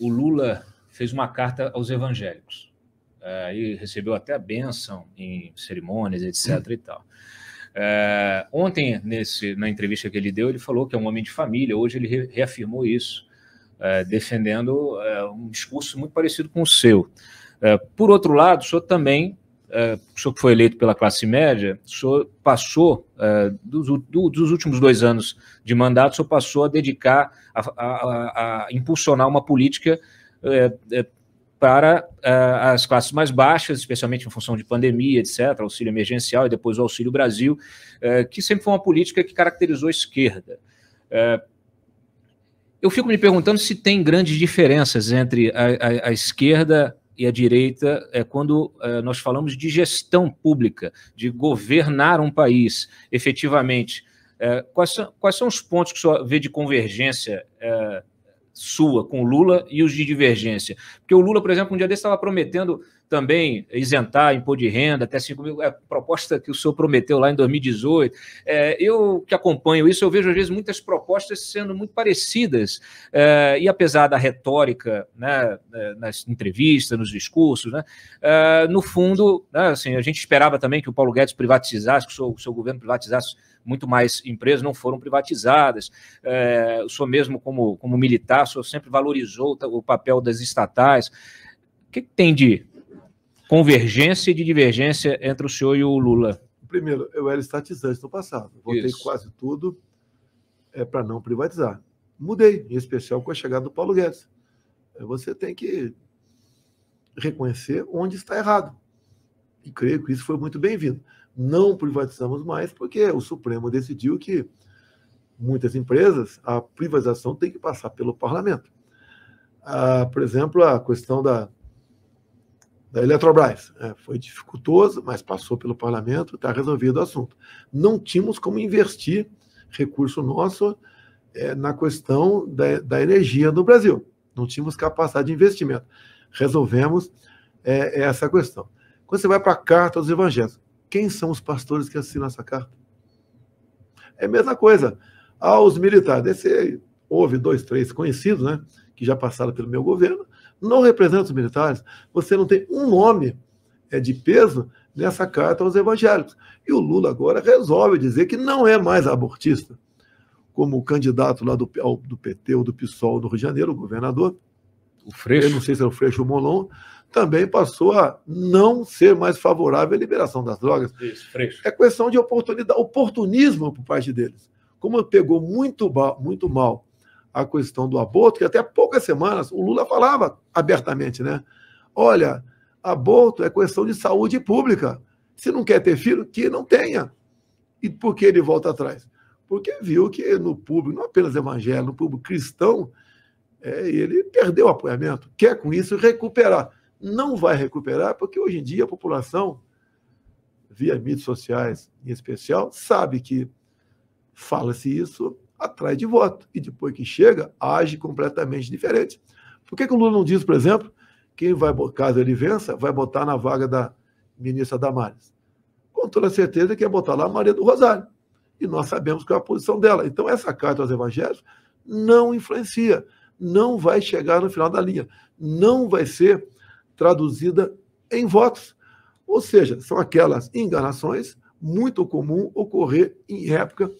o Lula fez uma carta aos evangélicos. É, e recebeu até a bênção em cerimônias, etc. Hum. e tal. Eh, ontem, nesse, na entrevista que ele deu, ele falou que é um homem de família, hoje ele reafirmou isso, eh, defendendo um discurso muito parecido com o seu. por outro lado, o senhor também o senhor que foi eleito pela classe média, o senhor passou, uh, dos, do, dos, últimos dois anos de mandato, o senhor passou a dedicar, a, a, a impulsionar uma política uh, para as classes mais baixas, especialmente em função de pandemia, etc., auxílio emergencial e depois o Auxílio Brasil, que sempre foi uma política que caracterizou a esquerda. eu fico me perguntando se tem grandes diferenças entre a, a esquerda e a direita é quando é, nós falamos de gestão pública, de governar um país efetivamente. É, quais, são, quais são os pontos que o senhor vê de convergência é, sua com Lula e os de divergência? Porque o Lula, por exemplo, um dia desse estava prometendo também isentar imposto de renda até 5 mil, é a proposta que o senhor prometeu lá em 2018. É, eu que acompanho isso, eu vejo às vezes muitas propostas sendo muito parecidas, é, e apesar da retórica né, é, nas entrevistas, nos discursos, né, é, no fundo, né, assim, a gente esperava também que o Paulo Guedes privatizasse, que o seu, o seu governo privatizasse muito mais empresas não foram privatizadas. É, o senhor mesmo, como, como militar, sou sempre valorizou o papel das estatais. O que, tem de convergência e de divergência entre o senhor e o Lula? Primeiro, eu era estatizante no passado. Votei quase tudo é, para não privatizar. Mudei, em especial com a chegada do Paulo Guedes. Você tem que reconhecer onde está errado e creio que isso foi muito bem-vindo. Não privatizamos mais, porque o Supremo decidiu que muitas empresas, a privatização tem que passar pelo parlamento. Ah, por exemplo, a questão da, da Eletrobras. É, foi dificultoso, mas passou pelo parlamento, está resolvido o assunto. Não tínhamos como investir recurso nosso é, na questão da, da, energia no Brasil. Não tínhamos capacidade de investimento. Resolvemos é, essa questão. Quando você vai para a carta aos evangelhos, quem são os pastores que assinam essa carta? É a mesma coisa. Aos militares, esse, houve dois, três conhecidos, né? Que já passaram pelo meu governo, não representam os militares. Você não tem um nome é, de peso nessa carta aos evangélicos. E o Lula agora resolve dizer que não é mais abortista. Como o candidato lá do, do PT ou do PSOL do Rio de Janeiro, o governador. O Freixo. Eu não sei se era é o Freixo ou o Molon também passou a não ser mais favorável à liberação das drogas. Isso, é questão de oportunidade, oportunismo por parte deles. Como pegou muito, muito mal a questão do aborto, que até poucas semanas o Lula falava abertamente, né? Olha, aborto é questão de saúde pública. Se não quer ter filho, que não tenha. E por que ele volta atrás? Porque viu que no público, não apenas evangélico, no público cristão, é, ele perdeu o apoiamento. Quer com isso recuperar não vai recuperar, porque hoje em dia a população, via mídias sociais em especial, sabe que fala-se isso, atrai de voto. E depois que chega, age completamente diferente. Por que, que o Lula não diz, por exemplo, quem vai, caso ele vença, vai botar na vaga da ministra Damares? Com toda certeza que é botar lá a Maria do Rosário. E nós sabemos qual é a posição dela. Então, essa carta aos evangelhos não influencia, não vai chegar no final da linha, não vai ser traduzida em votos. Ou seja, são aquelas enganações muito comum ocorrer em época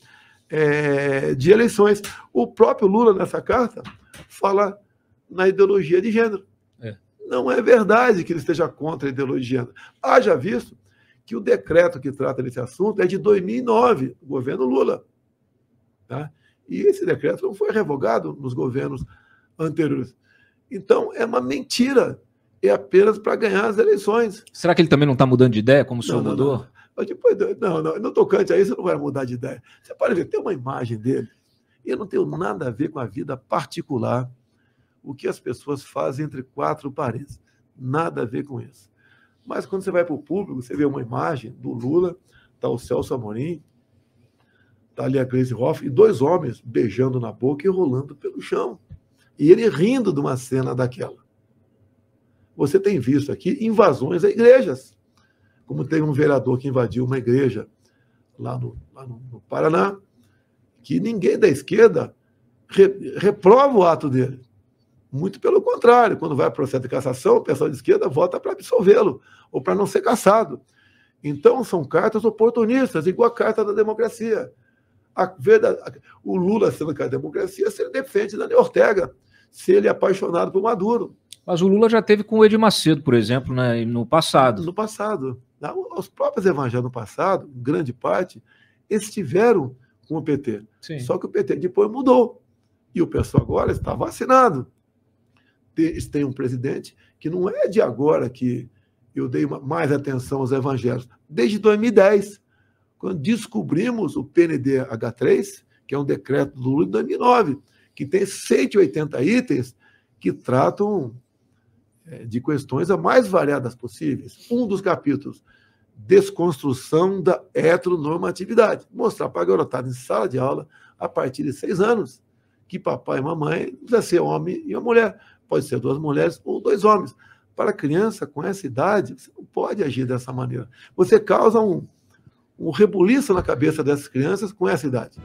é, de eleições. O próprio Lula, nessa carta, fala na ideologia de gênero. É. Não é verdade que ele esteja contra a ideologia de gênero. Haja visto que o decreto que trata desse assunto é de 2009, governo Lula. Tá? E esse decreto não foi revogado nos governos anteriores. Então, é uma mentira é apenas para ganhar as eleições. Será que ele também não está mudando de ideia, como o senhor não, mudou? Não. Depois, não, não, no tocante a isso não vai mudar de ideia. Você pode ver, tem uma imagem dele. Eu não tenho nada a ver com a vida particular, o que as pessoas fazem entre quatro paredes. Nada a ver com isso. Mas quando você vai para o público, você vê uma imagem do Lula, está o Celso Amorim, está ali a Grace Hoff, e dois homens beijando na boca e rolando pelo chão. E ele rindo de uma cena daquela você tem visto aqui invasões a igrejas. Como tem um vereador que invadiu uma igreja lá no, lá no, no Paraná, que ninguém da esquerda re, reprova o ato dele. Muito pelo contrário, quando vai para o processo de cassação, o pessoal de esquerda vota para absolvê-lo ou para não ser cassado. Então, são cartas oportunistas, igual a carta da democracia. A, a, o Lula sendo a carta democracia, se ele defende Daniel Ortega, se ele é apaixonado por Maduro. Mas o Lula já teve com o Edir Macedo, por exemplo, né, no passado. No passado. Ah, os próprios evangélicos no passado, grande parte, estiveram com o PT. Sim. Só que o PT depois mudou. E o pessoal agora está vacinado. Tem um presidente que não é de agora que eu dei mais atenção aos evangélicos. Desde 2010, quando descobrimos o PNDH3, que é um decreto do Lula de 2009, que tem 180 itens que tratam é, de questões a mais variadas possíveis. Um dos capítulos, desconstrução da heteronormatividade. Mostrar para a garotada em sala de aula, a partir de seis anos, que papai e mamãe precisa ser homem e uma mulher. Pode ser duas mulheres ou dois homens. Para a criança com essa idade, você não pode agir dessa maneira. Você causa um, um rebuliço na cabeça dessas crianças com essa idade.